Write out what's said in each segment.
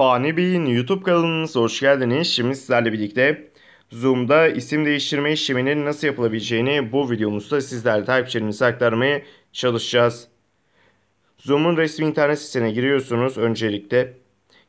Fani Bey'in YouTube kanalınıza hoş geldiniz. Şimdi sizlerle birlikte Zoom'da isim değiştirme işleminin nasıl yapılabileceğini bu videomuzda sizlerle takipçilerimize aktarmaya çalışacağız. Zoom'un resmi internet sitesine giriyorsunuz öncelikle.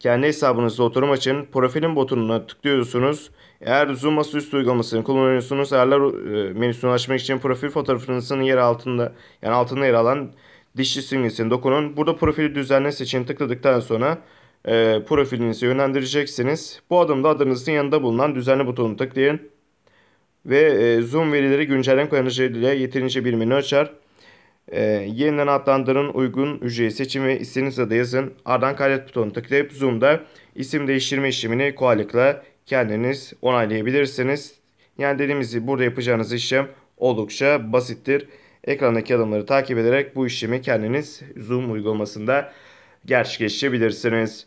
Kendi hesabınızda oturum açın. Profilin butonuna tıklıyorsunuz. Eğer Zoom masaüstü uygulamasını kullanıyorsunuz, ayarlar e, menüsünü açmak için profil fotoğrafınızın yer altında, yani altında yer alan dişli simgesini dokunun. Burada profili düzenle seçin tıkladıktan sonra e, profilinizi yönlendireceksiniz. Bu adımda adınızın yanında bulunan düzenli butonunu tıklayın. Ve e, zoom verileri güncelleme kullanıcıyla yeterince birimini açar. E, yeniden adlandırın uygun seçin ve istediğiniz de yazın. Ardından kaydet butonunu tıklayıp zoom'da isim değiştirme işlemini kolaylıkla kendiniz onaylayabilirsiniz. Yani dediğimizi burada yapacağınız işlem oldukça basittir. Ekrandaki adımları takip ederek bu işlemi kendiniz Zoom uygulamasında gerçekleştirebilirsiniz.